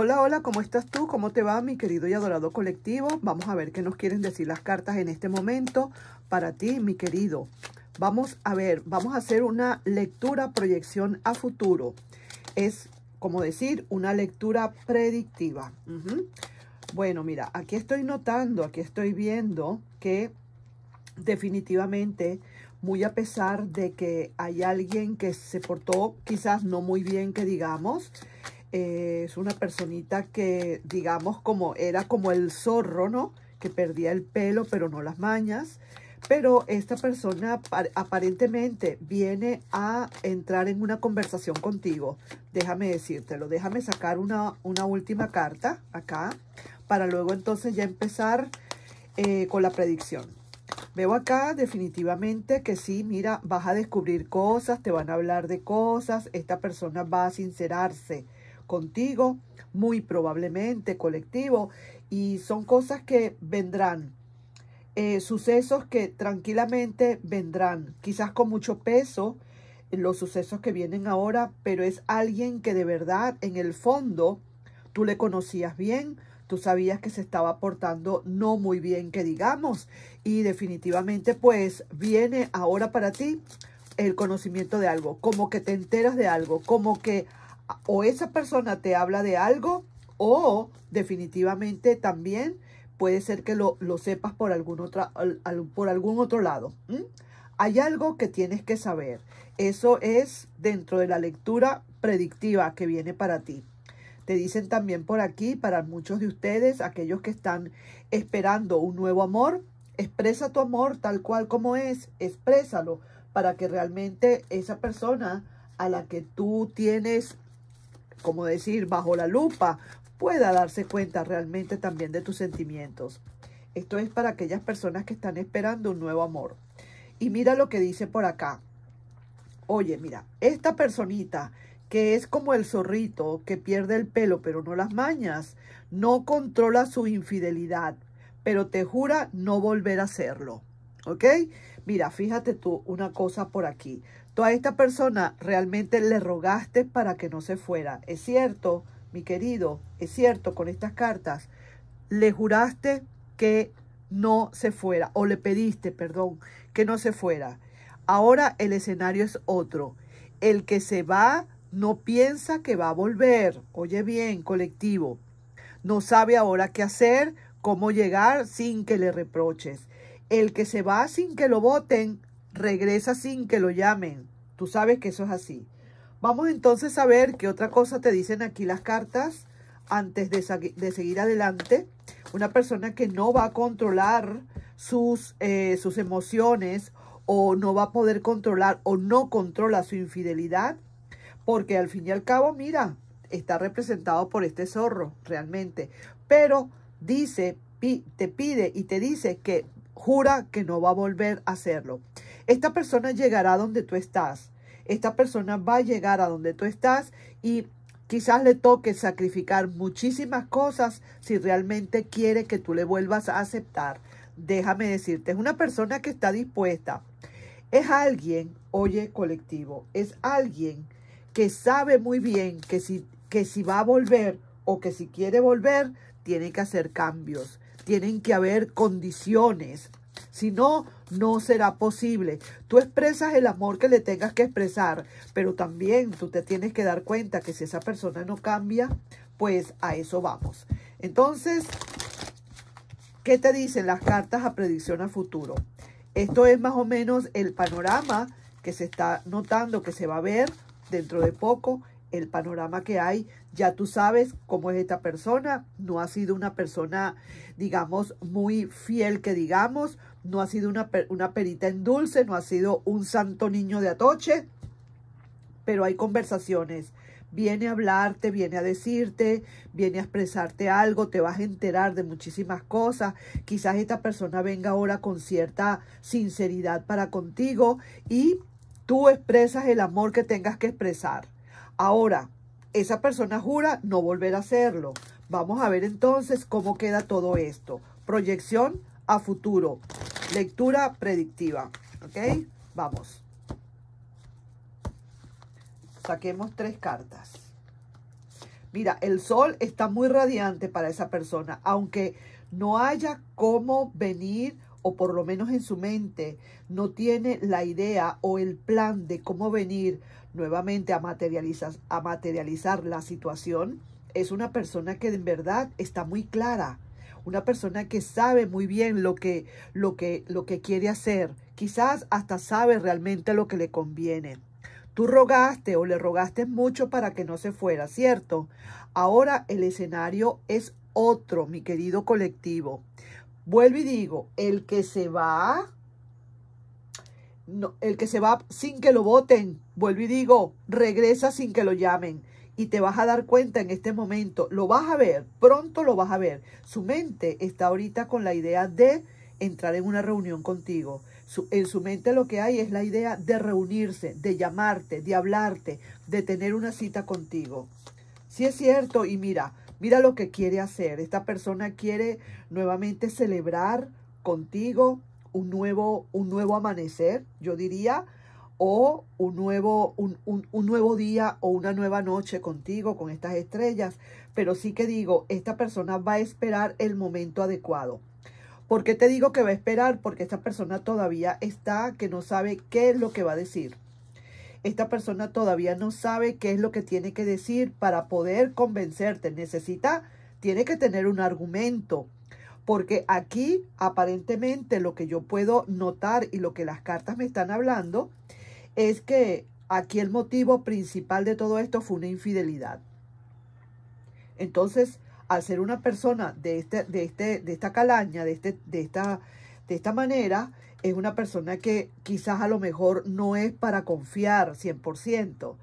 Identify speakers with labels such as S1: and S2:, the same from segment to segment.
S1: Hola, hola, ¿cómo estás tú? ¿Cómo te va mi querido y adorado colectivo? Vamos a ver qué nos quieren decir las cartas en este momento para ti, mi querido. Vamos a ver, vamos a hacer una lectura proyección a futuro. Es como decir, una lectura predictiva. Bueno, mira, aquí estoy notando, aquí estoy viendo que definitivamente, muy a pesar de que hay alguien que se portó quizás no muy bien, que digamos, eh, es una personita que, digamos, como era como el zorro, ¿no? Que perdía el pelo, pero no las mañas. Pero esta persona aparentemente viene a entrar en una conversación contigo. Déjame decírtelo. Déjame sacar una, última carta acá para luego entonces ya empezar eh, con la predicción. Veo acá definitivamente que sí, mira, vas a descubrir cosas, te van a hablar de cosas, esta persona va a sincerarse, contigo, muy probablemente colectivo, y son cosas que vendrán, eh, sucesos que tranquilamente vendrán, quizás con mucho peso eh, los sucesos que vienen ahora, pero es alguien que de verdad en el fondo tú le conocías bien, tú sabías que se estaba portando no muy bien, que digamos, y definitivamente pues viene ahora para ti el conocimiento de algo, como que te enteras de algo, como que o esa persona te habla de algo o definitivamente también puede ser que lo, sepas por algún, otra, por algún otro lado. Hay algo que tienes que saber. Eso es dentro de la lectura predictiva que viene para ti. Te dicen también por aquí, para muchos de ustedes, aquellos que están esperando un nuevo amor, expresa tu amor tal cual como es, exprésalo para que realmente esa persona a la que tú tienes como decir, bajo la lupa, pueda darse cuenta realmente también de tus sentimientos. Esto es para aquellas personas que están esperando un nuevo amor. Y mira lo que dice por acá. Oye, mira, esta personita que es como el zorrito que pierde el pelo pero no las mañas, no controla su infidelidad, pero te jura no volver a hacerlo. ¿ok? Mira, fíjate tú una cosa por aquí. Tú a esta persona realmente le rogaste para que no se fuera. Es cierto, mi querido, es cierto, con estas cartas le juraste que no se fuera, o le pediste, perdón, que no se fuera. Ahora el escenario es otro. El que se va no piensa que va a volver. Oye bien, colectivo. No sabe ahora qué hacer, cómo llegar sin que le reproches. El que se va sin que lo voten, regresa sin que lo llamen. Tú sabes que eso es así. Vamos entonces a ver qué otra cosa te dicen aquí las cartas antes de, seguir adelante. Una persona que no va a controlar sus, eh, sus emociones o no va a poder controlar o no controla su infidelidad. Porque al fin y al cabo, mira, está representado por este zorro realmente. Pero dice, te pide y te dice que jura que no va a volver a hacerlo. Esta persona llegará a donde tú estás. Esta persona va a llegar a donde tú estás y quizás le toque sacrificar muchísimas cosas si realmente quiere que tú le vuelvas a aceptar. Déjame decirte, es una persona que está dispuesta. Es alguien, oye colectivo, es alguien que sabe muy bien que si, que si va a volver o que si quiere volver, tiene que hacer cambios tienen que haber condiciones. Si no, no será posible. Tú expresas el amor que le tengas que expresar, pero también tú te tienes que dar cuenta que si esa persona no cambia, pues a eso vamos. Entonces, ¿qué te dicen las cartas a predicción a futuro? Esto es más o menos el panorama que se está notando, que se va a ver dentro de poco el panorama que hay, ya tú sabes cómo es esta persona, no ha sido una persona, digamos, muy fiel que digamos, no ha sido una, una perita en dulce, no ha sido un santo niño de atoche, pero hay conversaciones. Viene a hablarte, viene a decirte, viene a expresarte algo, te vas a enterar de muchísimas cosas. Quizás esta persona venga ahora con cierta sinceridad para contigo y tú expresas el amor que tengas que expresar Ahora, esa persona jura no volver a hacerlo. Vamos a ver entonces cómo queda todo esto. Proyección a futuro. Lectura predictiva. ¿Ok? Vamos. Saquemos tres cartas. Mira, el sol está muy radiante para esa persona, aunque no haya cómo venir o por lo menos en su mente, no tiene la idea o el plan de cómo venir nuevamente a materializar, la situación, es una persona que en verdad está muy clara, una persona que sabe muy bien lo que, lo que, lo que quiere hacer, quizás hasta sabe realmente lo que le conviene. Tú rogaste o le rogaste mucho para que no se fuera, ¿cierto? Ahora el escenario es otro, mi querido colectivo. Vuelvo y digo, el que se va, el que se va sin que lo voten, vuelvo y digo, regresa sin que lo llamen. Y te vas a dar cuenta en este momento, lo vas a ver, pronto lo vas a ver. Su mente está ahorita con la idea de entrar en una reunión contigo. en su mente lo que hay es la idea de reunirse, de llamarte, de hablarte, de tener una cita contigo. Si sí es cierto, y mira, Mira lo que quiere hacer. Esta persona quiere nuevamente celebrar contigo un nuevo, un nuevo amanecer, yo diría, o un nuevo, un, un nuevo día o una nueva noche contigo, con estas estrellas. Pero sí que digo, esta persona va a esperar el momento adecuado. ¿Por qué te digo que va a esperar? Porque esta persona todavía está que no sabe qué es lo que va a decir. Esta persona todavía no sabe qué es lo que tiene que decir para poder convencerte. Necesita, tiene que tener un argumento. Porque aquí aparentemente lo que yo puedo notar y lo que las cartas me están hablando es que aquí el motivo principal de todo esto fue una infidelidad. Entonces, al ser una persona de, este, de, este, de esta calaña, de este, esta manera, es una persona que quizás a lo mejor no es para confiar 100%.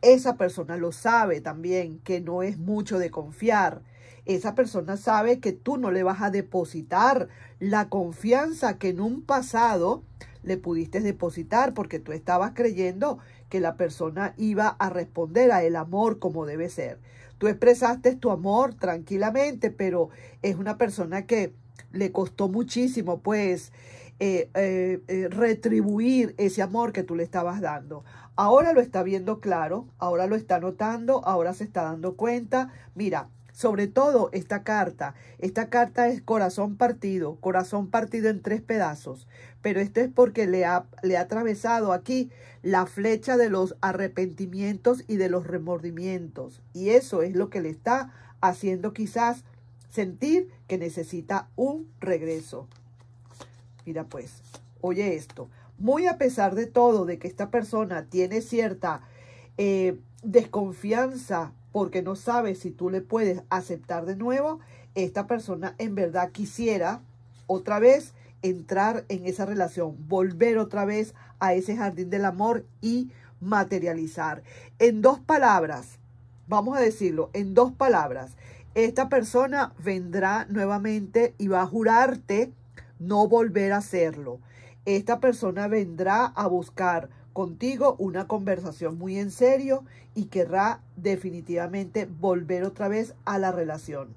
S1: Esa persona lo sabe también, que no es mucho de confiar. Esa persona sabe que tú no le vas a depositar la confianza que en un pasado le pudiste depositar porque tú estabas creyendo que la persona iba a responder a el amor como debe ser. Tú expresaste tu amor tranquilamente, pero es una persona que le costó muchísimo, pues eh, eh, eh, retribuir ese amor que tú le estabas dando. Ahora lo está viendo claro, ahora lo está notando, ahora se está dando cuenta. Mira, sobre todo esta carta. Esta carta es corazón partido, corazón partido en tres pedazos. Pero esto es porque le ha, le ha atravesado aquí la flecha de los arrepentimientos y de los remordimientos. Y eso es lo que le está haciendo quizás sentir que necesita un regreso. Mira pues, oye esto. Muy a pesar de todo, de que esta persona tiene cierta eh, desconfianza porque no sabe si tú le puedes aceptar de nuevo, esta persona en verdad quisiera otra vez entrar en esa relación, volver otra vez a ese jardín del amor y materializar. En dos palabras, vamos a decirlo, en dos palabras, esta persona vendrá nuevamente y va a jurarte no volver a hacerlo. Esta persona vendrá a buscar contigo una conversación muy en serio y querrá definitivamente volver otra vez a la relación.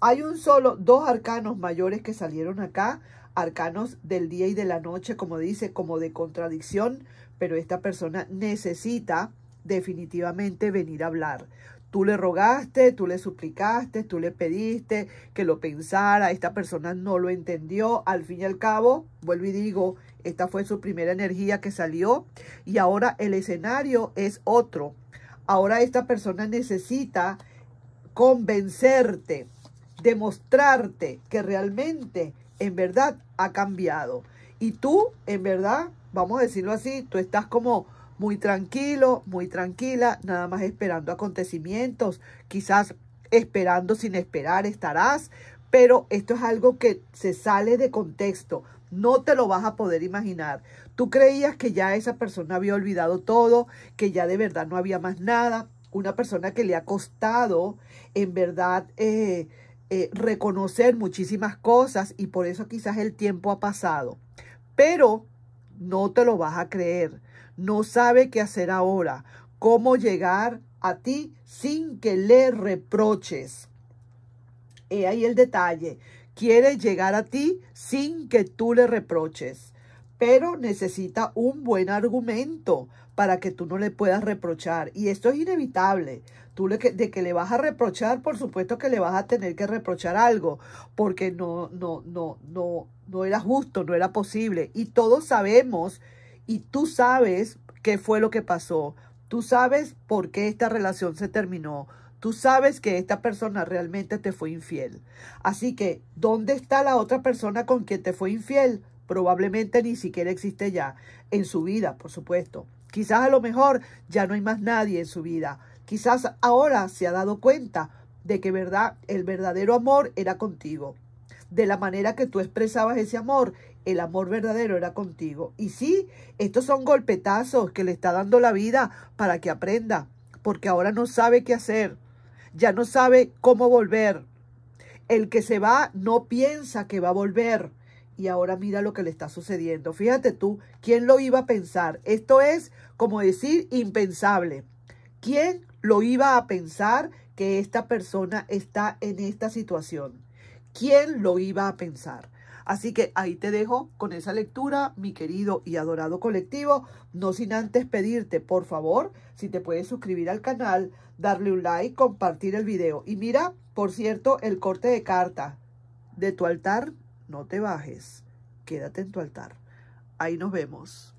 S1: Hay un solo, dos arcanos mayores que salieron acá, arcanos del día y de la noche, como dice, como de contradicción, pero esta persona necesita definitivamente venir a hablar. Tú le rogaste, tú le suplicaste, tú le pediste que lo pensara, esta persona no lo entendió, al fin y al cabo, vuelvo y digo, esta fue su primera energía que salió y ahora el escenario es otro. Ahora esta persona necesita convencerte, demostrarte que realmente, en verdad, ha cambiado. Y tú, en verdad, vamos a decirlo así, tú estás como muy tranquilo, muy tranquila, nada más esperando acontecimientos, quizás esperando sin esperar estarás, pero esto es algo que se sale de contexto, no te lo vas a poder imaginar. Tú creías que ya esa persona había olvidado todo, que ya de verdad no había más nada, una persona que le ha costado en verdad eh, eh, reconocer muchísimas cosas y por eso quizás el tiempo ha pasado. Pero no te lo vas a creer. No sabe qué hacer ahora, cómo llegar a ti sin que le reproches. He ahí el detalle. Quiere llegar a ti sin que tú le reproches, pero necesita un buen argumento para que tú no le puedas reprochar. Y esto es inevitable. Tú le, de que le vas a reprochar, por supuesto que le vas a tener que reprochar algo, porque no, no, no, no, no era justo, no era posible. Y todos sabemos, y tú sabes qué fue lo que pasó. Tú sabes por qué esta relación se terminó. Tú sabes que esta persona realmente te fue infiel. Así que, ¿dónde está la otra persona con quien te fue infiel? Probablemente ni siquiera existe ya en su vida, por supuesto. Quizás a lo mejor ya no hay más nadie en su vida. Quizás ahora se ha dado cuenta de que verdad, el verdadero amor era contigo. De la manera que tú expresabas ese amor, el amor verdadero era contigo. Y sí, estos son golpetazos que le está dando la vida para que aprenda, porque ahora no sabe qué hacer, ya no sabe cómo volver. El que se va no piensa que va a volver y ahora mira lo que le está sucediendo. Fíjate tú, ¿quién lo iba a pensar? Esto es como decir impensable. ¿Quién lo iba a pensar que esta persona está en esta situación? ¿Quién lo iba a pensar? Así que ahí te dejo con esa lectura, mi querido y adorado colectivo. No sin antes pedirte, por favor, si te puedes suscribir al canal, darle un like, compartir el video. Y mira, por cierto, el corte de carta de tu altar no te bajes, quédate en tu altar. Ahí nos vemos.